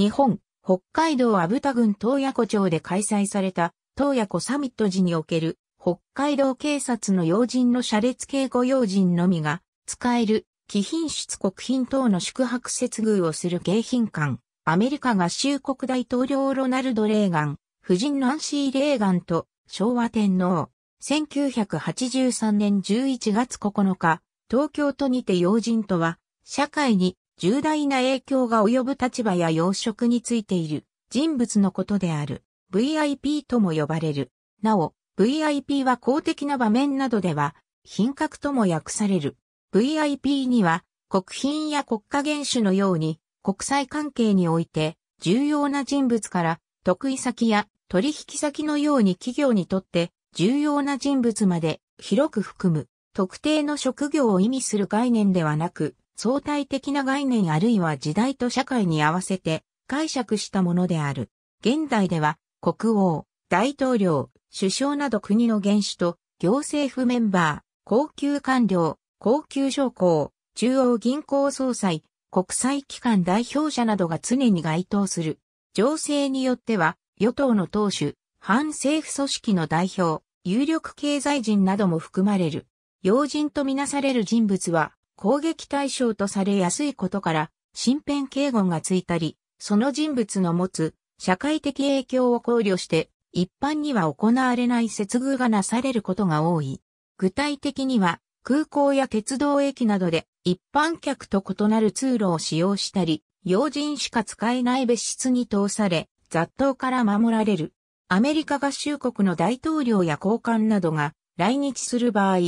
日本、北海道阿武田郡東野湖町で開催された東野湖サミット時における北海道警察の要人の車列警護要人のみが使える貴賓室国賓等の宿泊接遇をする迎賓館、アメリカ合衆国大統領ロナルド・レーガン、夫人ナンシー・レーガンと昭和天皇、1983年11月9日、東京都にて要人とは、社会に重大な影響が及ぶ立場や要職についている人物のことである。VIP とも呼ばれる。なお、VIP は公的な場面などでは、品格とも訳される。VIP には、国賓や国家元首のように、国際関係において、重要な人物から、得意先や取引先のように企業にとって重要な人物まで広く含む特定の職業を意味する概念ではなく、相対的な概念あるいは時代と社会に合わせて解釈したものである。現代では国王、大統領、首相など国の元首と行政府メンバー、高級官僚、高級将校、中央銀行総裁、国際機関代表者などが常に該当する。情勢によっては、与党の党首、反政府組織の代表、有力経済人なども含まれる。要人とみなされる人物は、攻撃対象とされやすいことから、身辺警護がついたり、その人物の持つ社会的影響を考慮して、一般には行われない接遇がなされることが多い。具体的には、空港や鉄道駅などで一般客と異なる通路を使用したり、要人しか使えない別室に通され、雑踏から守られる。アメリカ合衆国の大統領や高官などが来日する場合、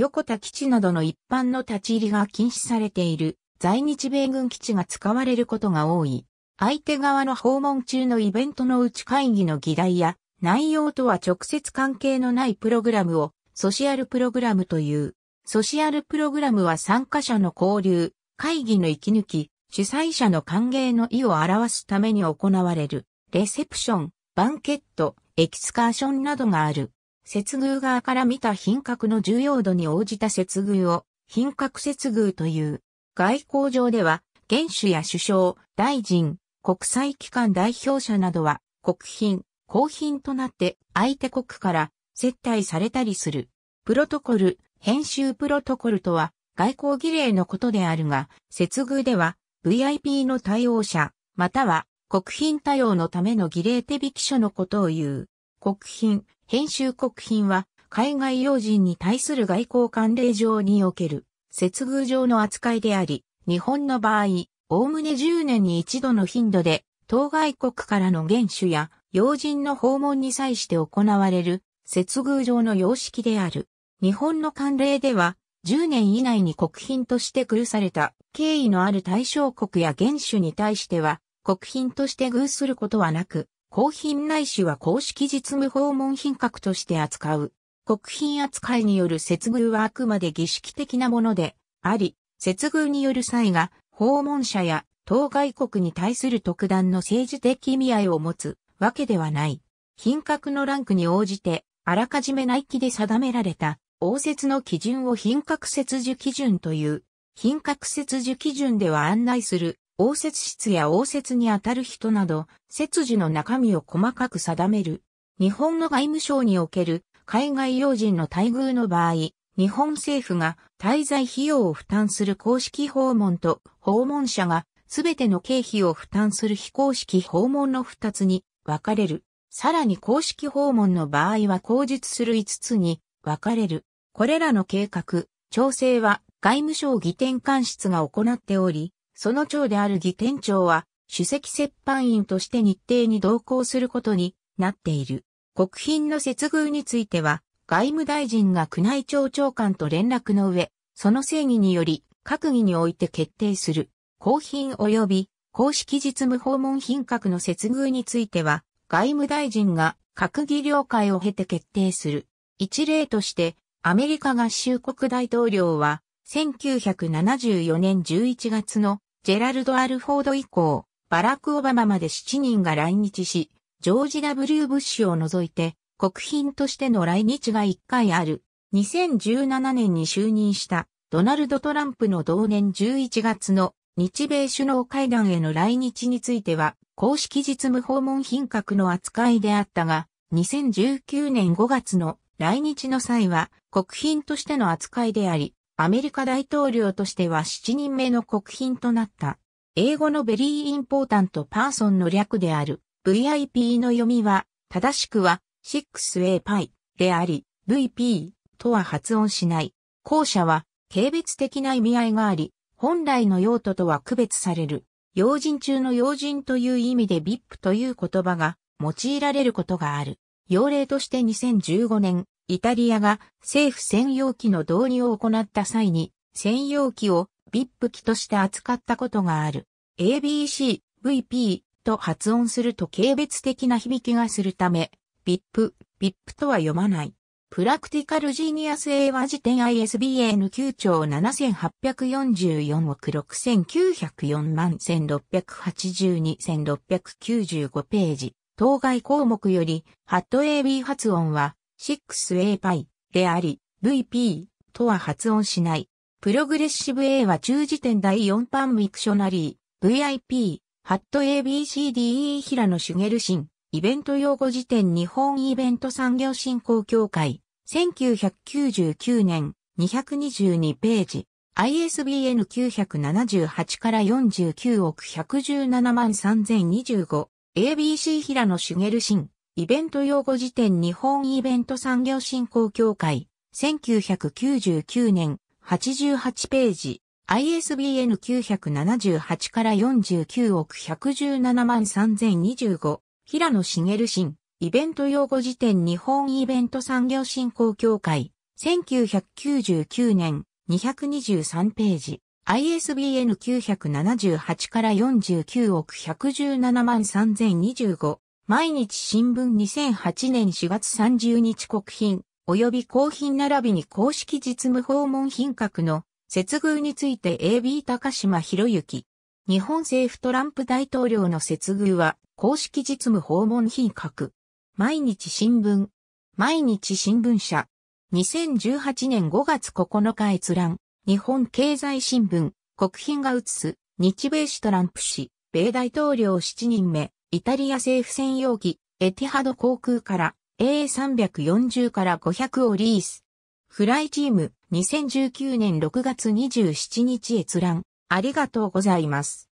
横田基地などの一般の立ち入りが禁止されている在日米軍基地が使われることが多い。相手側の訪問中のイベントのうち会議の議題や内容とは直接関係のないプログラムをソシアルプログラムという。ソシアルプログラムは参加者の交流、会議の息抜き、主催者の歓迎の意を表すために行われる、レセプション、バンケット、エキスカーションなどがある。接遇側から見た品格の重要度に応じた接遇を、品格接遇という。外交上では、元首や首相、大臣、国際機関代表者などは、国賓、公賓となって相手国から接待されたりする。プロトコル、編集プロトコルとは、外交儀礼のことであるが、接遇では、VIP の対応者、または国賓対応のための儀礼手引書のことを言う。国賓、編集国賓は、海外要人に対する外交慣例上における、接遇上の扱いであり、日本の場合、おおむね10年に一度の頻度で、当該国からの元首や、要人の訪問に際して行われる、接遇上の様式である。日本の慣例では、10年以内に国賓として偶された敬意のある対象国や元首に対しては、国賓として偶することはなく、公品内市は公式実務訪問品格として扱う。国賓扱いによる接遇はあくまで儀式的なものであり、接遇による際が訪問者や当外国に対する特段の政治的意味合いを持つわけではない。品格のランクに応じて、あらかじめ内規で定められた、応接の基準を品格切除基準という、品格切除基準では案内する応接室や応接にあたる人など、切置の中身を細かく定める。日本の外務省における海外要人の待遇の場合、日本政府が滞在費用を負担する公式訪問と訪問者がすべての経費を負担する非公式訪問の2つに分かれる。さらに公式訪問の場合は口述する5つに分かれる。これらの計画、調整は外務省議典官室が行っており、その長である義店長は、主席接班員として日程に同行することになっている。国賓の接遇については、外務大臣が宮内庁長官と連絡の上、その正義により、閣議において決定する。公賓及び公式実務訪問品格の接遇については、外務大臣が閣議了解を経て決定する。一例として、アメリカ合衆国大統領は、1974年11月のジェラルド・アルフォード以降、バラク・オバマまで7人が来日し、ジョージ・ W・ ブッシュを除いて、国賓としての来日が1回ある。2017年に就任したドナルド・トランプの同年11月の日米首脳会談への来日については、公式実務訪問品格の扱いであったが、2019年5月の来日の際は国賓としての扱いであり、アメリカ大統領としては7人目の国賓となった。英語のベリーインポータントパーソンの略である VIP の読みは正しくは 6A パイであり VP とは発音しない。後者は軽蔑的な意味合いがあり本来の用途とは区別される。要人中の要人という意味で VIP という言葉が用いられることがある。用例として2015年イタリアが政府専用機の導入を行った際に、専用機を VIP 機として扱ったことがある。ABC、VP と発音すると軽蔑的な響きがするため、VIP、VIP とは読まない。プラクティカルジーニアス英和辞典 ISBN 9兆7844億6904万1 6 8 2 6 9 5ページ。当該項目より、ハット AB 発音は、6A パイであり、VP とは発音しない。プログレッシブ A は中時点第4版ミクショナリー、VIP、ハット ABCDE 平野茂新、イベント用語辞典日本イベント産業振興協会、1999年222ページ。ISBN 978から49億117万3025 ABC 平野茂新イベント用語辞典日本イベント産業振興協会、1999年、88ページ、ISBN 978から49億117万3025、平野茂新、イベント用語辞典日本イベント産業振興協会、1999年、223ページ、ISBN 978から49億117万3025、毎日新聞2008年4月30日国賓、及び公賓並びに公式実務訪問品格の接遇について AB 高島博之。日本政府トランプ大統領の接遇は公式実務訪問品格。毎日新聞。毎日新聞社。2018年5月9日閲覧。日本経済新聞。国賓が映す。日米市トランプ氏。米大統領7人目。イタリア政府専用機、エティハド航空から A340 から500をリース。フライチーム、2019年6月27日閲覧。ありがとうございます。